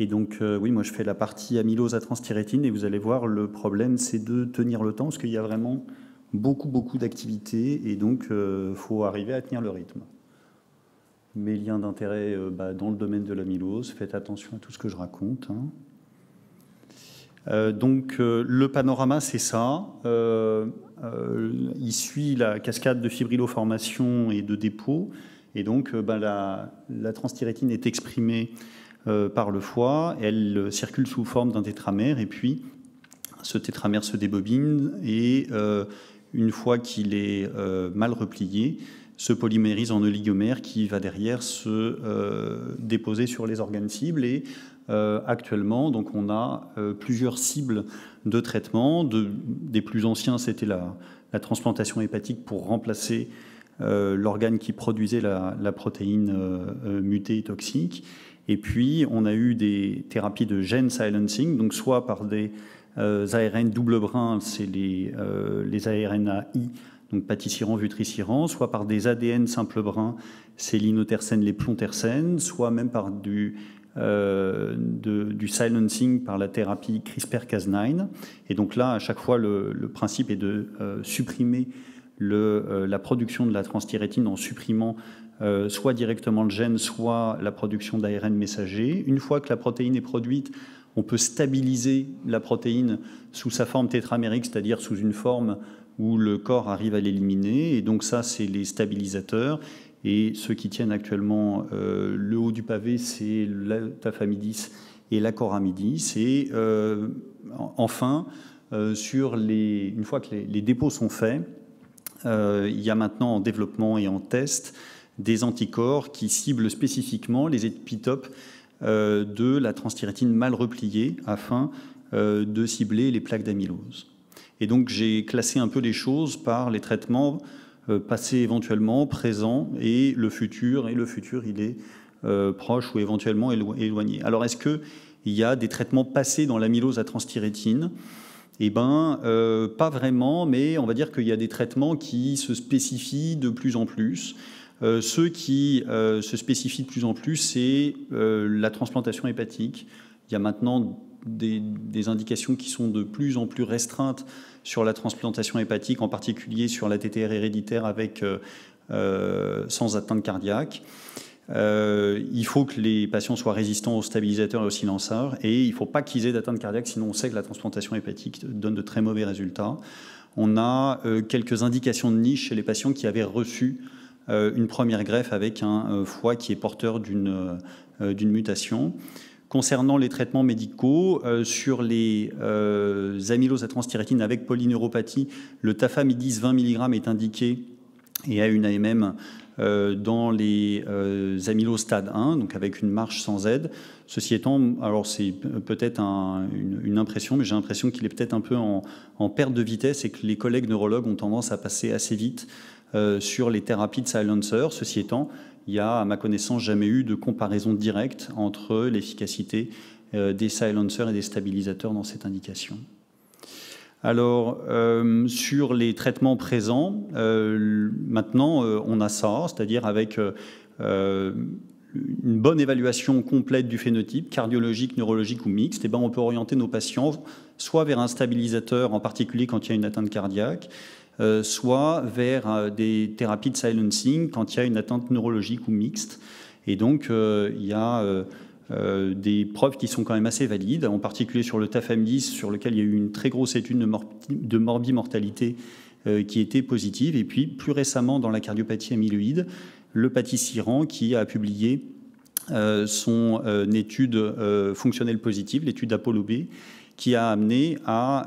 Et donc, euh, oui, moi je fais la partie amylose à transthyrétine et vous allez voir, le problème c'est de tenir le temps parce qu'il y a vraiment beaucoup, beaucoup d'activités et donc il euh, faut arriver à tenir le rythme. Mes liens d'intérêt euh, bah, dans le domaine de l'amylose, faites attention à tout ce que je raconte. Hein. donc, le panorama c'est ça. il suit la cascade de fibrilloformation et de dépôt. Et donc, bah, la, la transthyrétine est exprimée euh, par le foie. Elle euh, circule sous forme d'un tétramère et puis ce tétramère se débobine et euh, une fois qu'il est mal replié, se polymérise en oligomère qui va derrière se déposer sur les organes cibles et actuellement, donc on a plusieurs cibles de traitement. des plus anciens, c'était la, transplantation hépatique pour remplacer l'organe qui produisait la, protéine mutée et toxique. Et puis, on a eu des thérapies de gène silencing, donc soit par des euh, ARN double brin, c'est les, euh, les ARNAI, donc paticiran, vutriciran, soit par des ADN simple brin, c'est l'inotercène, les plontercènes, soit même par du, euh, du silencing par la thérapie CRISPR-Cas9. Et donc là, à chaque fois, le, principe est de supprimer la production de la transthyrétine en supprimant euh, soit directement le gène, soit la production d'ARN messager. Une fois que la protéine est produite, on peut stabiliser la protéine sous sa forme tétramérique, c'est-à-dire sous une forme où le corps arrive à l'éliminer. Et donc ça, c'est les stabilisateurs. Et ceux qui tiennent actuellement euh, le haut du pavé, c'est tafamidis et l'acoramidis. Et euh, enfin, une fois que les dépôts sont faits, il y a maintenant en développement et en test des anticorps qui ciblent spécifiquement les épitopes euh, de la transthyrétine mal repliée afin euh, de cibler les plaques d'amylose. Et donc j'ai classé un peu les choses par les traitements euh, passés éventuellement, présents et le futur. Et le futur, il est proche ou éventuellement éloigné. Alors est-ce qu'il y a des traitements passés dans l'amylose à transthyrétine eh bien, pas vraiment, mais on va dire qu'il y a des traitements qui se spécifient de plus en plus. Ce euh, ceux qui euh, se spécifient de plus en plus, c'est euh, la transplantation hépatique. Il y a maintenant des, indications qui sont de plus en plus restreintes sur la transplantation hépatique, en particulier sur la TTR héréditaire avec, sans atteinte cardiaque. il faut que les patients soient résistants aux stabilisateurs et aux silenceurs et il ne faut pas qu'ils aient d'atteinte cardiaque, sinon on sait que la transplantation hépatique donne de très mauvais résultats. On a quelques indications de niche chez les patients qui avaient reçu euh, une première greffe avec un euh, foie qui est porteur euh, d'une mutation. Concernant les traitements médicaux, sur les amyloses à transthyrétine avec polyneuropathie, le tafamidis 20 mg est indiqué et a une AMM dans les amylostades stade 1, donc avec une marche sans aide. Ceci étant, alors c'est peut-être une, impression, mais j'ai l'impression qu'il est peut-être un peu en, perte de vitesse et que les collègues neurologues ont tendance à passer assez vite euh, sur les thérapies de silencer. Ceci étant, il n'y a, à ma connaissance, jamais eu de comparaison directe entre l'efficacité euh, des silencers et des stabilisateurs dans cette indication. Alors, euh, sur les traitements présents, maintenant, on a ça, c'est-à-dire avec une bonne évaluation complète du phénotype, cardiologique, neurologique ou mixte, et eh ben on peut orienter nos patients soit vers un stabilisateur, en particulier quand il y a une atteinte cardiaque, euh, soit vers euh, des thérapies de silencing quand il y a une atteinte neurologique ou mixte. Et donc, euh, il y a des preuves qui sont quand même assez valides, en particulier sur le TAFAM10, sur lequel il y a eu une très grosse étude de, de morbimortalité qui était positive, et puis plus récemment dans la cardiopathie amyloïde, le pâtissiran qui a publié euh, son euh, étude euh, fonctionnelle positive, l'étude Apollo qui a amené à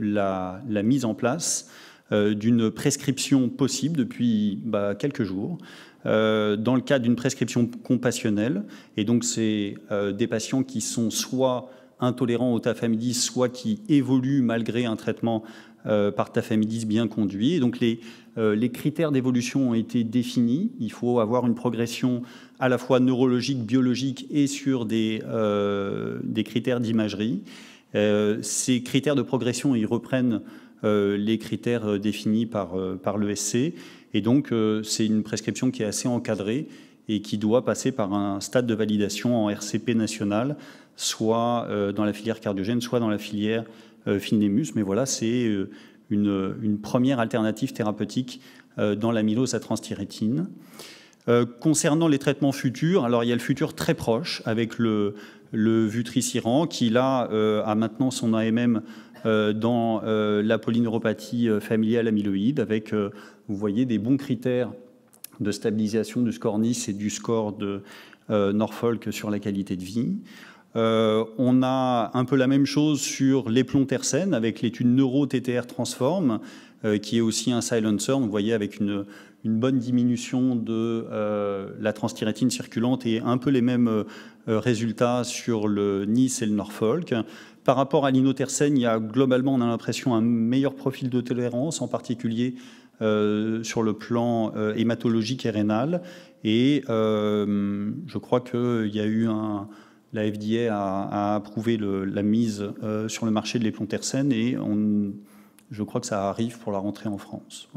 la, mise en place d'une prescription possible depuis bah, quelques jours. dans le cadre d'une prescription compassionnelle. Et donc, c'est des patients qui sont soit intolérants au tafamidis, soit qui évoluent malgré un traitement euh, par ta famille bien conduit. donc les, euh, les critères d'évolution ont été définis. Il faut avoir une progression à la fois neurologique, biologique et sur des, euh, des critères d'imagerie. ces critères de progression, ils reprennent les critères définis par, par l'ESC. Et donc c'est une prescription qui est assez encadrée et qui doit passer par un stade de validation en RCP national, soit dans la filière cardiogène, soit dans la filière euh, Finemus, mais voilà, c'est euh, une, première alternative thérapeutique euh, dans l'amylose à transthyrétine. concernant les traitements futurs, alors il y a le futur très proche avec le, le vutriciran qui là a maintenant son AMM dans la polyneuropathie familiale amyloïde avec, vous voyez, des bons critères de stabilisation du score NIS et du score de Norfolk sur la qualité de vie. Euh, on a un peu la même chose sur les plombs tercènes avec l'étude Neuro-TTR Transform, euh, qui est aussi un silencer. vous voyez, avec une, bonne diminution de euh, la transthyrétine circulante et un peu les mêmes résultats sur le Nice et le Norfolk. Par rapport à l'inotercène, il y a globalement, on a l'impression, un meilleur profil de tolérance, en particulier sur le plan hématologique et rénal. Et je crois qu'il y a eu un, la FDA a, approuvé la mise euh, sur le marché de saine et je crois que ça arrive pour la rentrée en France.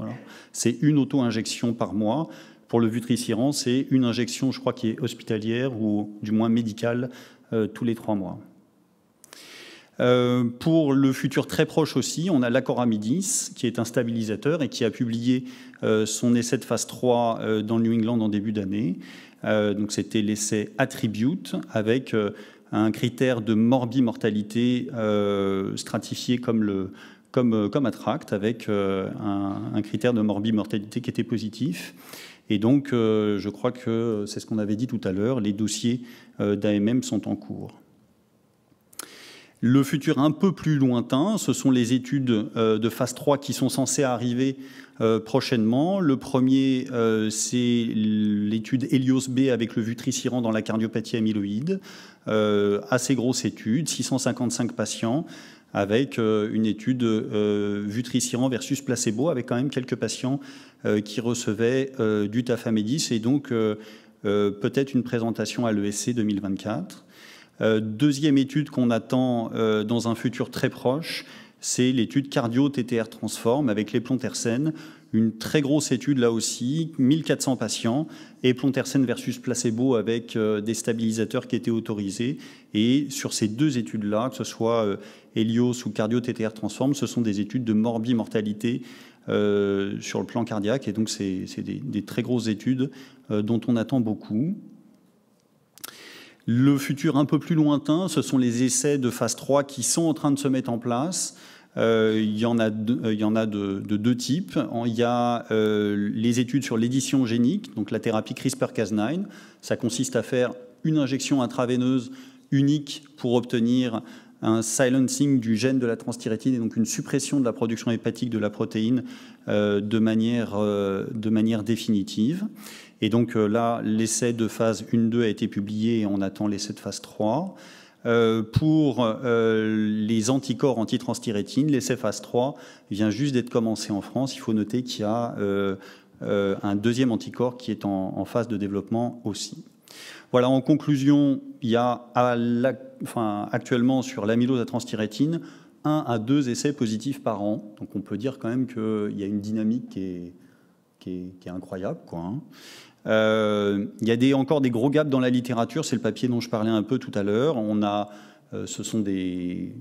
C'est une auto-injection par mois. Pour le vutriciran, c'est une injection, je crois, qui est hospitalière ou du moins médicale euh, tous les trois mois. Euh, pour le futur très proche aussi, on a l'accord Amidis, qui est un stabilisateur et qui a publié euh, son essai de phase 3 euh, dans dans New England en début d'année. donc c'était l'essai Attribute avec un critère de morbimortalité stratifié comme le comme, comme Attract, avec un, critère de mortalité qui était positif. Et donc, je crois que c'est ce qu'on avait dit tout à l'heure, les dossiers d'AMM sont en cours. Le futur un peu plus lointain, ce sont les études euh, de phase 3 qui sont censées arriver euh, prochainement. Le premier, euh, c'est l'étude Helios B avec le vutriciran dans la cardiopathie amyloïde. assez grosse étude, 655 patients avec une étude vutriciran versus placebo, avec quand même quelques patients qui recevaient du tafamédis. et donc peut-être une présentation à l'ESC 2024. Euh, deuxième étude qu'on attend euh, dans un futur très proche, c'est l'étude cardio-TTR Transform avec les plontersen, une très grosse étude là aussi, 1400 patients, et plontersen versus placebo avec euh, des stabilisateurs qui étaient autorisés. Et sur ces deux études-là, que ce soit Helios ou cardio-TTR Transform, ce sont des études de morbimortalité mortalité sur le plan cardiaque. Et donc, c'est des, très grosses études dont on attend beaucoup. Le futur un peu plus lointain, ce sont les essais de phase 3 qui sont en train de se mettre en place. Euh, euh, il y en a, de, de, deux types. Il y a euh, les études sur l'édition génique, donc la thérapie CRISPR-Cas9. Ça consiste à faire une injection intraveineuse unique pour obtenir un silencing du gène de la transthyrétine et donc une suppression de la production hépatique de la protéine euh, euh, de, manière, définitive. Et donc euh, là, l'essai de phase 1-2 a été publié et on attend l'essai de phase 3. pour les anticorps anti-transthyrétine, l'essai phase 3 vient juste d'être commencé en France. Il faut noter qu'il y a un deuxième anticorps qui est en phase de développement aussi. Voilà, en conclusion, il y a actuellement sur l'amylose à transthyrétine 1 à deux essais positifs par an. Donc on peut dire quand même qu'il y a une dynamique qui est, incroyable. Hein. Euh, il y a encore des gros gaps dans la littérature, c'est le papier dont je parlais un peu tout à l'heure. Euh, ce sont des,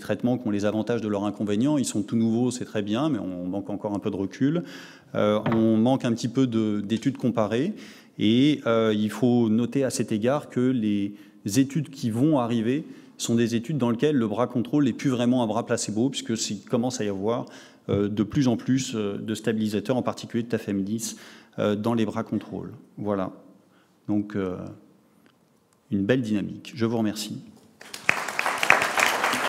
traitements qui ont les avantages de leurs inconvénients. Ils sont tout nouveaux, c'est très bien, mais on manque encore un peu de recul. Euh, on manque un petit peu d'études comparées. Et euh, il faut noter à cet égard que les études qui vont arriver sont des études dans lesquelles le bras contrôle n'est plus vraiment un bras placebo, puisque commence à y avoir euh, de plus en plus euh, de stabilisateurs, en particulier de TAFM10, dans les bras contrôle. Voilà. Donc, une belle dynamique. Je vous remercie.